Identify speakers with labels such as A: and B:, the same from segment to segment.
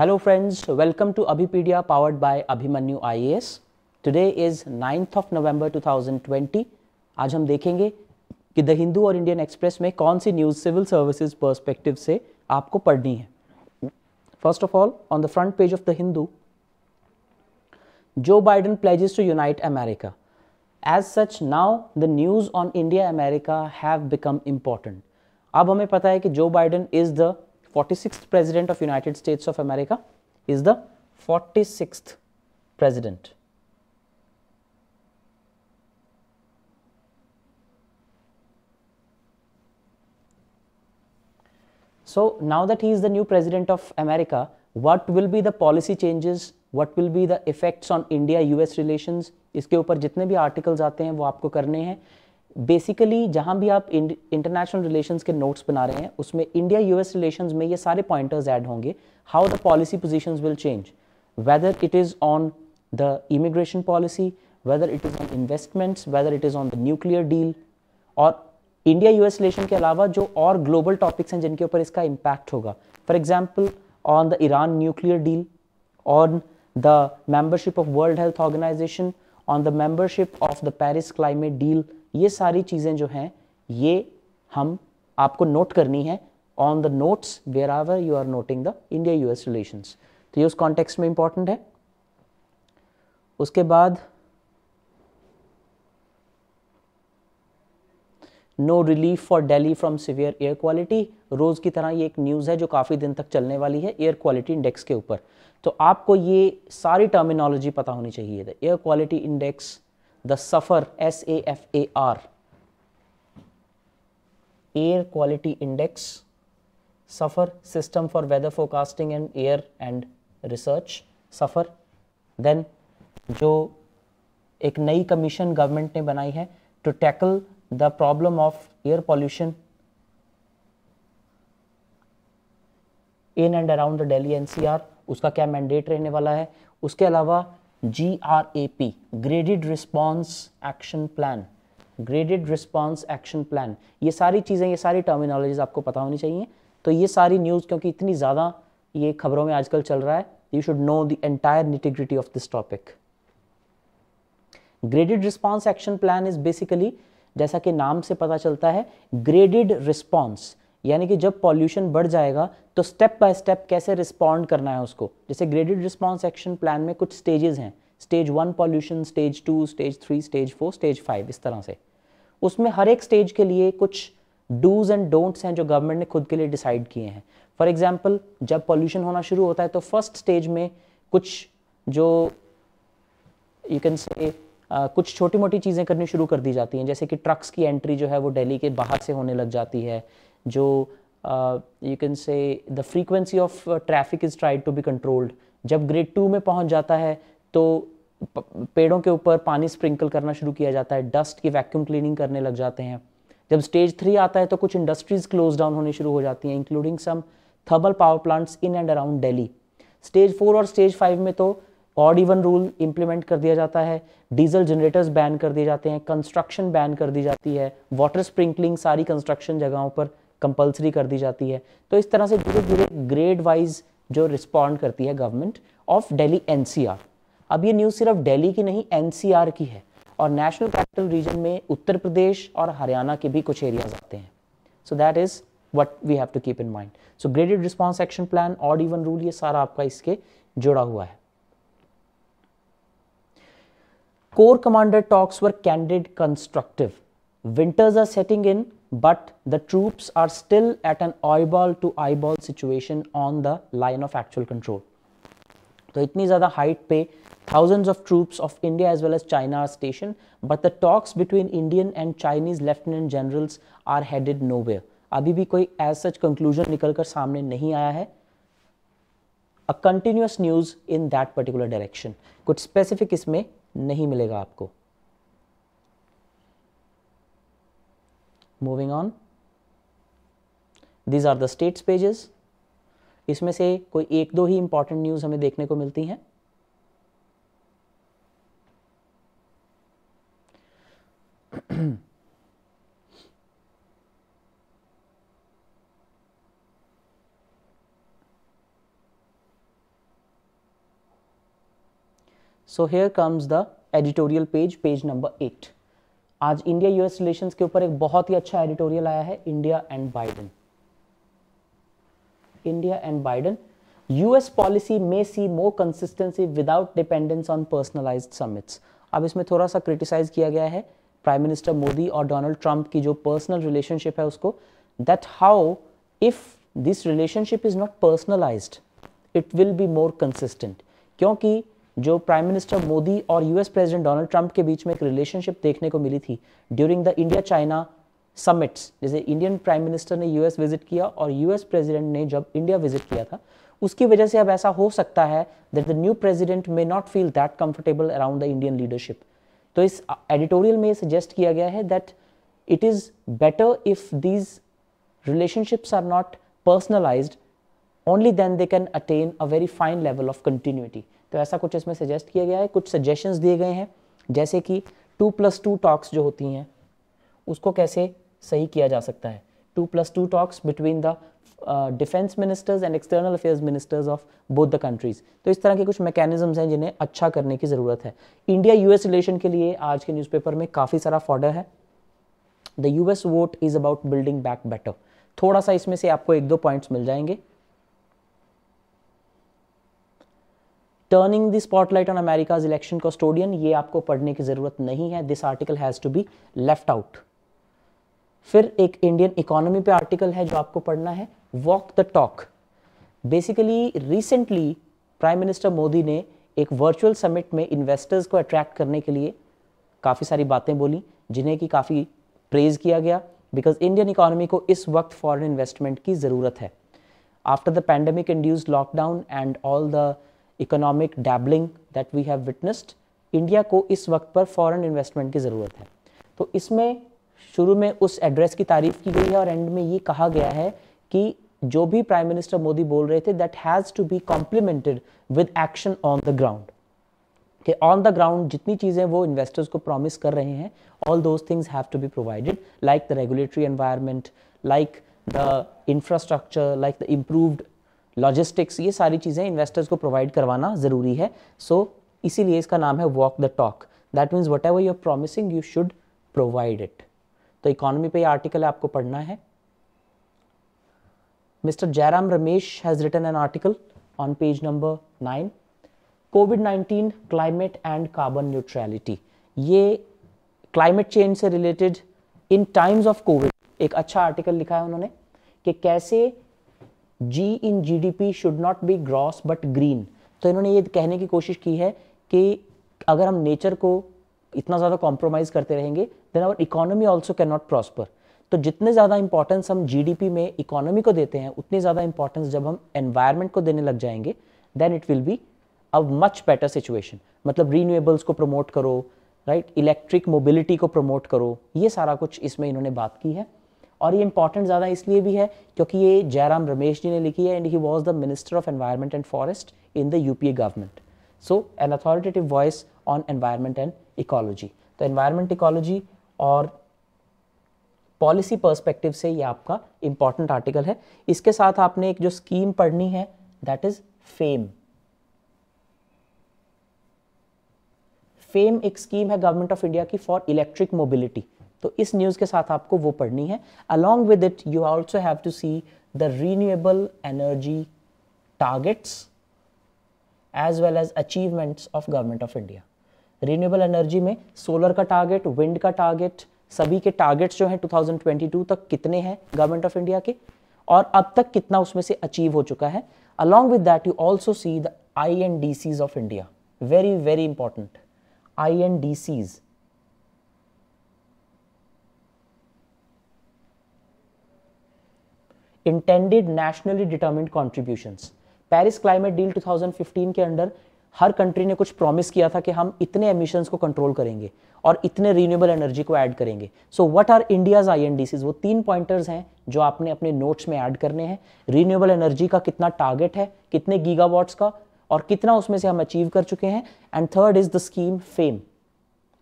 A: Hello friends, welcome to Abhipedia powered by Abhimanyu IAS. Today is ninth of November 2020. आज हम देखेंगे कि the Hindu और इंडियन एक्सप्रेस में कौन सी न्यूज़ सिविल सर्विसेज पर्सपेक्टिव से आपको पढ़नी है first of all on the front page of the Hindu Joe Biden pledges to unite America as such now the news on India America have become important अब हमें पता है कि Joe Biden is the 46th president of United States of America is the 46th president. So, now that he is the new president of America, what will be the policy changes, what will be the effects on India-US relations, Iske ऊपर jitne भी articles aate hain, wo आपको करने hain. Basically जहां भी आप international relations के notes बना रहे हैं उसमें इंडिया यूएस रिलेशंस में ये सारे पॉइंटर्स ऐड होंगे how the policy positions will change whether it is on the immigration policy whether it is on investments whether it is on the nuclear deal और India US relation के अलावा जो और global topics हैं जिनके ऊपर इसका इम्पैक्ट होगा for example on the Iran nuclear deal on the membership of World Health Organization on the membership of the Paris climate deal ये सारी चीज़ें जो हैं ये हम आपको नोट करनी है on the notes where our you are noting the India US relation तो ये उस कॉन्टेक्स्ट में इंपॉर्टेंट है उसके बाद no relief for Delhi from severe air quality रोज़ की तरह ये एक न्यूज़ है जो काफ़ी दिन तक चलने वाली है एयर क्वालिटी इंडेक्स के ऊपर तो आपको ये सारी टर्मिनोलॉजी पता होनी चाहिए air quality index the SAFAR S A F A R air quality index SAFAR system for weather forecasting and air and research SAFAR then जो एक नई कमीशन गवर्नमेंट ने बनाई है to tackle the problem of air pollution in and around the Delhi NCR उसका क्या mandate रहने वाला है उसके अलावा G R A P graded response action plan graded response action plan ये सारी चीज़ें ये सारी टर्मिनोलॉजीज आपको पता होनी चाहिए तो ये सारी न्यूज़ क्योंकि इतनी ज़्यादा ये खबरों में आजकल चल रहा है you should know the entire nitty gritty of this topic graded response action plan is basically जैसा कि नाम से पता चलता है ग्रेडिड रिस्पॉन्स यानी कि जब पॉल्यूशन बढ़ जाएगा तो स्टेप बाय स्टेप कैसे रिस्पॉन्ड करना है उसको जैसे ग्रेडेड रिस्पॉन्स एक्शन प्लान में कुछ स्टेजेस हैं stage one pollution stage two stage three stage four stage five इस तरह से उसमें हर एक स्टेज के लिए कुछ डूज एंड डोंट्स हैं जो गवर्नमेंट ने खुद के लिए डिसाइड किए हैं फॉर एग्जाम्पल जब पॉल्यूशन होना शुरू होता है तो फर्स्ट स्टेज में कुछ जो यू कैन से आ, कुछ छोटी मोटी चीज़ें करनी शुरू कर दी जाती हैं जैसे कि ट्रक्स की एंट्री जो है वो दिल्ली के बाहर से होने लग जाती है जो you can say the frequency of traffic is tried to be controlled जब ग्रेड टू में पहुंच जाता है तो पेड़ों के ऊपर पानी स्प्रिंकल करना शुरू किया जाता है डस्ट की वैक्यूम क्लीनिंग करने लग जाते हैं जब स्टेज थ्री आता है तो कुछ इंडस्ट्रीज़ क्लोज डाउन होने शुरू हो जाती हैं including some thermal power plants in and around Delhi stage four और स्टेज फाइव में तो ऑड इवन रूल इंप्लीमेंट कर दिया जाता है डीजल जनरेटर्स बैन कर दिए जाते हैं कंस्ट्रक्शन बैन कर दी जाती है वाटर स्प्रिंकलिंग सारी कंस्ट्रक्शन जगहों पर कंपलसरी कर दी जाती है तो इस तरह से धीरे धीरे ग्रेड वाइज जो रिस्पॉन्ड करती है गवर्नमेंट ऑफ डेली एन अब ये न्यूज़ सिर्फ डेली की नहीं एन की है और नेशनल कैपिटल रीजन में उत्तर प्रदेश और हरियाणा के भी कुछ एरियाज आते हैं so that is what we have to keep in mind so graded response action plan odd even rule ये सारा आपका इसके जुड़ा हुआ है Core commander talks were candid constructive. Winters are setting in, but the troops are still at an eyeball to eyeball situation on the line of actual control. तो इतनी ज़्यादा हाइट पे thousands of troops of India as well as China are stationed, but the talks between Indian and Chinese lieutenant generals are headed nowhere. अभी भी कोई as such conclusion निकल कर सामने नहीं आया है a continuous news in that particular direction कुछ स्पेसिफिक इसमें नहीं मिलेगा आपको moving on these are the states pages इसमें से कोई एक दो ही इंपॉर्टेंट न्यूज़ हमें देखने को मिलती हैं so here comes the editorial page page number eight आज इंडिया यूएस रिलेशंस के ऊपर एक बहुत ही अच्छा एडिटोरियल आया है India and Biden India and Biden US policy may see more consistency without dependence on personalise summits अब इसमें थोड़ा सा क्रिटिसाइज किया गया है प्राइम मिनिस्टर मोदी और डोनाल्ड ट्रंप की जो पर्सनल रिलेशनशिप है उसको that how if this relationship is not personalised it will be more consistent क्योंकि जो प्राइम मिनिस्टर मोदी और यूएस प्रेसिडेंट डोनाल्ड ट्रंप के बीच में एक रिलेशनशिप देखने को मिली थी during the India China summits जैसे इंडियन प्राइम मिनिस्टर ने यूएस विजिट किया और यूएस प्रेसिडेंट ने जब इंडिया विजिट किया था उसकी वजह से अब ऐसा हो सकता है that the new president may not feel that comfortable around the Indian leadership तो इस एडिटोरियल में सजेस्ट किया गया है that it is better if these relationships are not personalised only then they can attain a very fine level of continuity तो ऐसा कुछ इसमें सजेस्ट किया गया है कुछ सजेशंस दिए गए हैं जैसे कि टू प्लस टू टॉक्स जो होती हैं उसको कैसे सही किया जा सकता है two plus two talks between the defence ministers and external affairs ministers of both the countries तो इस तरह के कुछ मैकेनिज्म हैं जिन्हें अच्छा करने की ज़रूरत है इंडिया यूएस रिलेशन के लिए आज के न्यूज़पेपर में काफ़ी सारा फॉर्डर है the US vote is about building back better थोड़ा सा इसमें से आपको एक दो पॉइंट्स मिल जाएंगे turning the spotlight on America's election custodian ये आपको पढ़ने की ज़रूरत नहीं है this article has to be left out फिर एक इंडियन इकोनॉमी पे आर्टिकल है जो आपको पढ़ना है walk the talk basically recently prime minister Modi ने एक वर्चुअल समिट में इन्वेस्टर्स को अट्रैक्ट करने के लिए काफ़ी सारी बातें बोली जिन्हें कि काफ़ी प्रेज किया गया बिकॉज इंडियन इकोनॉमी को इस वक्त फॉरेन इन्वेस्टमेंट की ज़रूरत है after the pandemic induced lockdown and all the economic dabbling that we have witnessed India को इस वक्त पर फॉरेन इन्वेस्टमेंट की ज़रूरत है तो इसमें शुरू में उस एड्रेस की तारीफ की गई है और एंड में ये कहा गया है कि जो भी प्राइम मिनिस्टर मोदी बोल रहे थे that has to be complemented with action on the ground कि ऑन द ग्राउंड जितनी चीज़ें वो इन्वेस्टर्स को प्रॉमिस कर रहे हैं all those things have to be provided like the regulatory environment like the infrastructure like the improved logistics ये सारी चीज़ें इन्वेस्टर्स को प्रोवाइड करवाना ज़रूरी है सो so, इसीलिए इसका नाम है walk the talk that means whatever you are promising you should provide it तो इकोनॉमी पे ये आर्टिकल आपको पढ़ना है mister Jairam Ramesh has written an article on page number nine covid 19 climate and carbon neutrality ये क्लाइमेट चेंज से related in times of covid एक अच्छा आर्टिकल लिखा है उन्होंने कि कैसे G in GDP should not be gross but green तो इन्होंने ये कहने की कोशिश की है कि अगर हम नेचर को इतना ज़्यादा कॉम्प्रोमाइज़ करते रहेंगे then our economy also can not prosper तो जितने ज़्यादा इंपॉर्टेंस हम जीडीपी में इकोनॉमी को देते हैं उतनी ज़्यादा इंपॉर्टेंस जब हम एनवायरमेंट को देने लग जाएंगे then it will be a much better situation मतलब रीन्यूएबल्स को प्रमोट करो राइट इलेक्ट्रिक मोबिलिटी को प्रमोट करो ये सारा कुछ इसमें इन्होंने बात की है और ये इंपॉर्टेंट ज़्यादा इसलिए भी है क्योंकि ये जयराम रमेश जी ने लिखी है and he was the minister of environment and forest in the UPA government so an authoritative voice on environment and ecology तो एनवायरमेंट इकोलॉजी और पॉलिसी पर्सपेक्टिव से ये आपका इंपॉर्टेंट आर्टिकल है इसके साथ आपने एक जो स्कीम पढ़नी है दैट इज फेम फेम एक स्कीम है गवर्नमेंट ऑफ इंडिया की फॉर इलेक्ट्रिक मोबिलिटी तो इस न्यूज़ के साथ आपको वो पढ़नी है along with it you also have to see the renewable energy targets as well as achievements of government of India renewable energy में सोलर का टारगेट विंड का टारगेट सभी के टारगेट्स जो हैं 2022 तक कितने हैं गवर्नमेंट ऑफ इंडिया के और अब तक कितना उसमें से अचीव हो चुका है along with that you also see the I N D Cs of India very very important I N D Cs intended nationally determined contribution Paris climate deal 2015 के अंडर हर कंट्री ने कुछ promise किया था कि हम इतने emissions को control करेंगे और इतने रीन्यूएबल एनर्जी को ऐड करेंगे so what are India's INDCs वो तीन पॉइंटर्स हैं जो आपने अपने नोट्स में ऐड करने हैं रीन्यूएबल एनर्जी का कितना टारगेट है कितने गीगावाट्स का और कितना उसमें से हम अचीव कर चुके हैं and third is the scheme FAME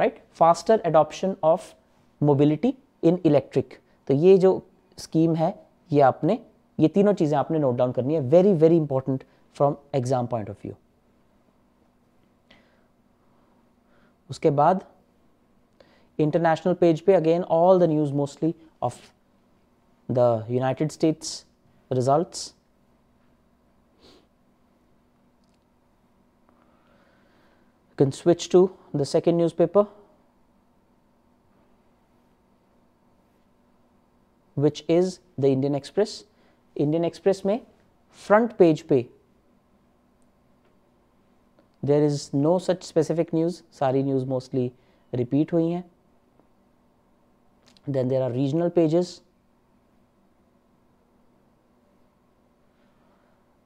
A: right faster adoption of mobility in electric तो ये जो स्कीम है ये आपने ये तीनों चीज़ें आपने नोट डाउन करनी है very very important from exam point of view उसके बाद इंटरनेशनल पेज पे again all the news mostly of the United States results can switch to the second newspaper which is the Indian Express Indian Express में front page पे there is no such specific news सारी news mostly repeat हुई हैं then there are regional pages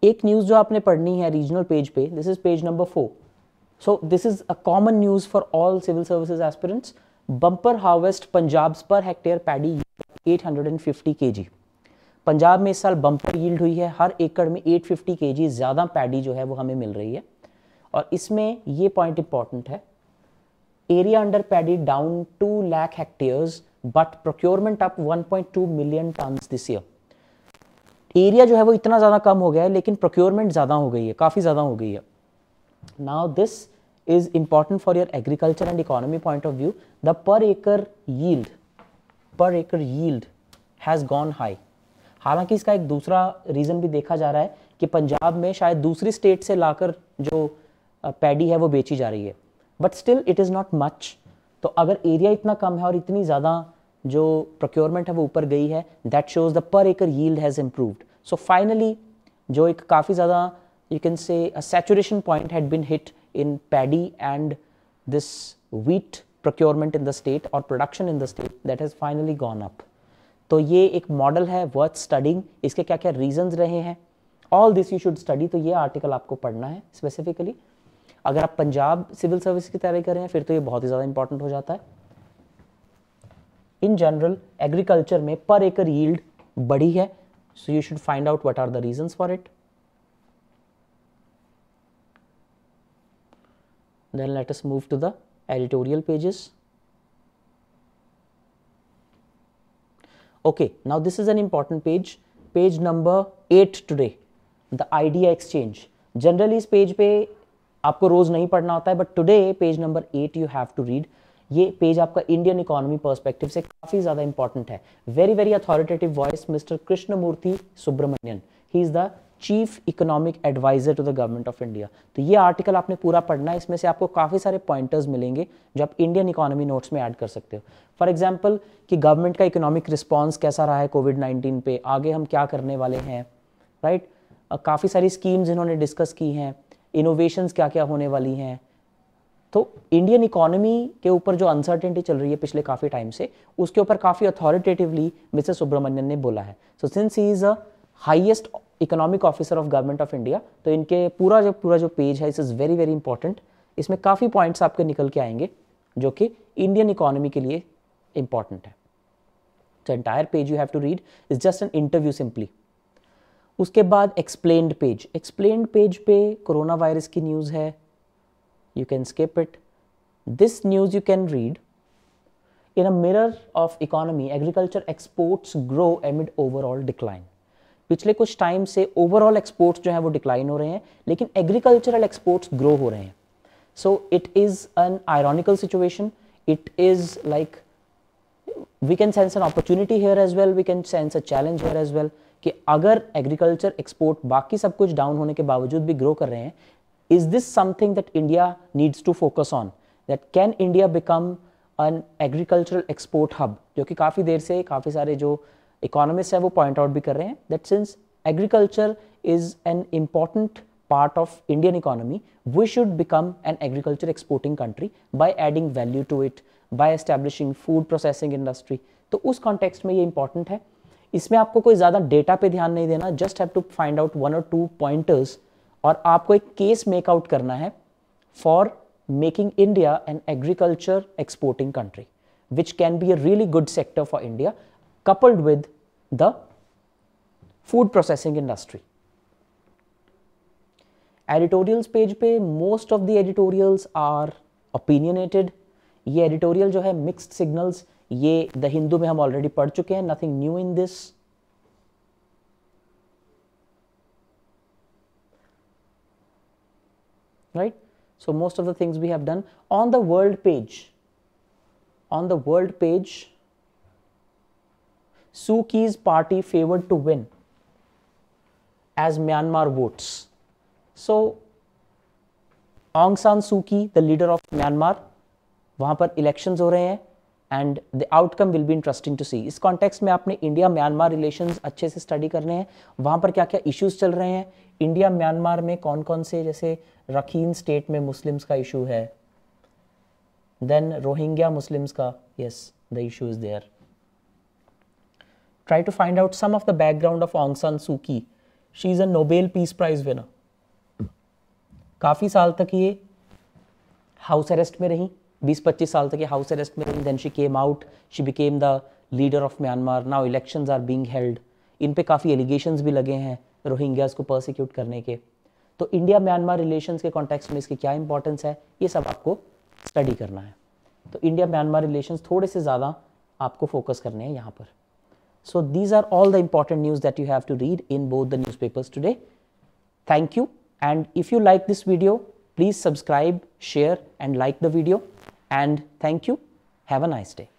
A: एक news जो आपने पढ़नी है रीजनल पेज पे this is page number four so this is a common news for all civil services aspirants bumper harvest Punjab's पर हेक्टेयर पैडी 850 केजी पंजाब में इस साल बम्पर यील्ड हुई है हर एकड़ में 850 केजी ज़्यादा पैडी जो है वो हमें मिल रही है और इसमें ये पॉइंट इंपॉर्टेंट है area under paddy down to lakh hectares but procurement up 1.2 million tons this year area जो है वो इतना ज़्यादा कम हो गया है लेकिन प्रोक्योरमेंट ज़्यादा हो गई है काफ़ी ज़्यादा हो गई है now this is important for your agriculture and economy point of view the per acre yield पर acre yield has gone high हालांकि इसका एक दूसरा रीज़न भी देखा जा रहा है कि पंजाब में शायद दूसरी स्टेट से लाकर जो पैडी है वो बेची जा रही है but still it is not much तो अगर एरिया इतना कम है और इतनी ज़्यादा जो प्रोक्योरमेंट है वो ऊपर गई है that shows the per acre yield has improved so finally जो एक काफ़ी ज़्यादा you can say saturation point had been hit in paddy and this wheat procurement in the state और production in the state that has finally gone up तो ये एक model है worth studying इसके क्या क्या रीजन रहे हैं all this you should study तो ये आर्टिकल आपको पढ़ना है स्पेसिफिकली अगर आप पंजाब सिविल सर्विस की तैयारी कर रहे हैं फिर तो ये बहुत ही ज़्यादा इंपॉर्टेंट हो जाता है इन जनरल एग्रीकल्चर में पर एकर यील्ड बढ़ी है so you should find out what are the reasons for it then let us move to the editorial pages. Okay, now this is an important page, page number 8 today, the idea exchange. Generally is page pe आपको रोज नहीं पढ़ना होता है but today page number 8 you have to read ये page आपका Indian economy perspective से काफी ज्यादा इंपॉर्टेंट है very very authoritative voice mister Krishnamurthy Subramanian he is the chief economic adviser to the government of India तो ये आर्टिकल आपने पूरा पढ़ना है इसमें से आपको काफ़ी सारे पॉइंटर्स मिलेंगे जो आप इंडियन इकोनॉमी नोट्स में ऐड कर सकते हो फॉर एग्जाम्पल कि गवर्नमेंट का इकोनॉमिक रिस्पॉन्स कैसा रहा है कोविड नाइन्टीन पे आगे हम क्या करने वाले हैं राइट right? काफ़ी सारी स्कीम्स इन्होंने डिस्कस की हैं इनोवेशन क्या क्या होने वाली हैं तो इंडियन इकोनॉमी के ऊपर जो अनसर्टेनिटी चल रही है पिछले काफ़ी टाइम से उसके ऊपर काफ़ी अथॉरिटेटिवली मिसेस सुब्रमण्यन ने बोला है so since he is a highest economic officer of government of India तो इनके पूरा जो पूरा जो पेज है इस इज़ वेरी वेरी इंपॉर्टेंट इसमें काफ़ी पॉइंट्स आपके निकल के आएंगे जो कि इंडियन इकोनॉमी के लिए इंपॉर्टेंट है तो entire page you have to read is just an interview simply उसके बाद एक्सप्लेन्ड पेज एक्सप्लेन्ड पेज पे कोरोना वायरस की न्यूज़ है you can skip it this news you can read in a mirror of economy agriculture exports grow amid overall decline पिछले कुछ time से overall exports जो है वो डिक्लाइन हो रहे हैं लेकिन एग्रीकल्चरल एक्सपोर्ट्स ग्रो हो रहे हैं so it is an ironical situation it is like we can sense an opportunity here as well we can sense a challenge here as well कि अगर एग्रीकल्चर एक्सपोर्ट बाकी सब कुछ डाउन होने के बावजूद भी ग्रो कर रहे हैं is this something that India needs to focus on that can India become an agricultural export hub जो कि काफ़ी देर से काफ़ी सारे जो uh, इकोनॉमिस्ट है वो पॉइंट आउट भी कर रहे हैं that since agriculture is an important part of Indian economy we should become an agriculture exporting country by adding value to it by establishing food processing industry तो उस context में ये इंपॉर्टेंट है इसमें आपको कोई ज़्यादा डेटा पे ध्यान नहीं देना just have to find out one और टू पॉइंटर्स और आपको एक केस मेकआउट करना है for making India an agriculture exporting country which can be a really good sector for India coupled with the food processing industry. Editorials page Pe most of the editorials are opinionated. ये editorial jo hai mixed signals ये the Hindu में hum already pad chuke hain. nothing new in this. Right? So most of the things we have done on the world page. On the world page, Suki's party favored to win as Myanmar votes. So Aung San Suu Kyi, the leader of Myanmar, वहाँ पर election हो रहे हैं and the outcome will be interesting to see इस context में आपने India Myanmar relation अच्छे से स्टडी करने हैं वहां पर क्या क्या इश्यूज चल रहे हैं इंडिया म्यांमार में कौन कौन से जैसे रखीन स्टेट में मुस्लिम्स का इशू है देन रोहिंग्या मुस्लिम्स का yes the issue is there try to find out some of the background of Aung San Suu Kyi. She is a Nobel Peace Prize winner. काफ़ी साल तक ये house arrest में रही 20-25 साल तक ये हाउस अरेस्ट में रही then she came out she became the leader of Myanmar now elections are being held in पे काफ़ी एलिगेशन भी लगे हैं रोहिंग्यास को प्रोसिक्यूट करने के तो इंडिया म्यांमार रिलेशंस के कॉन्टेक्स्ट में इसकी क्या इंपॉर्टेंस है ये सब आपको स्टडी करना है तो इंडिया म्यांमार रिलेशन थोड़े से ज़्यादा आपको फोकस करने हैं यहाँ पर So these are all the important news that you have to read in both the newspapers today. Thank you. And if you like this video, please subscribe, share and like the video. And thank you. Have a nice day.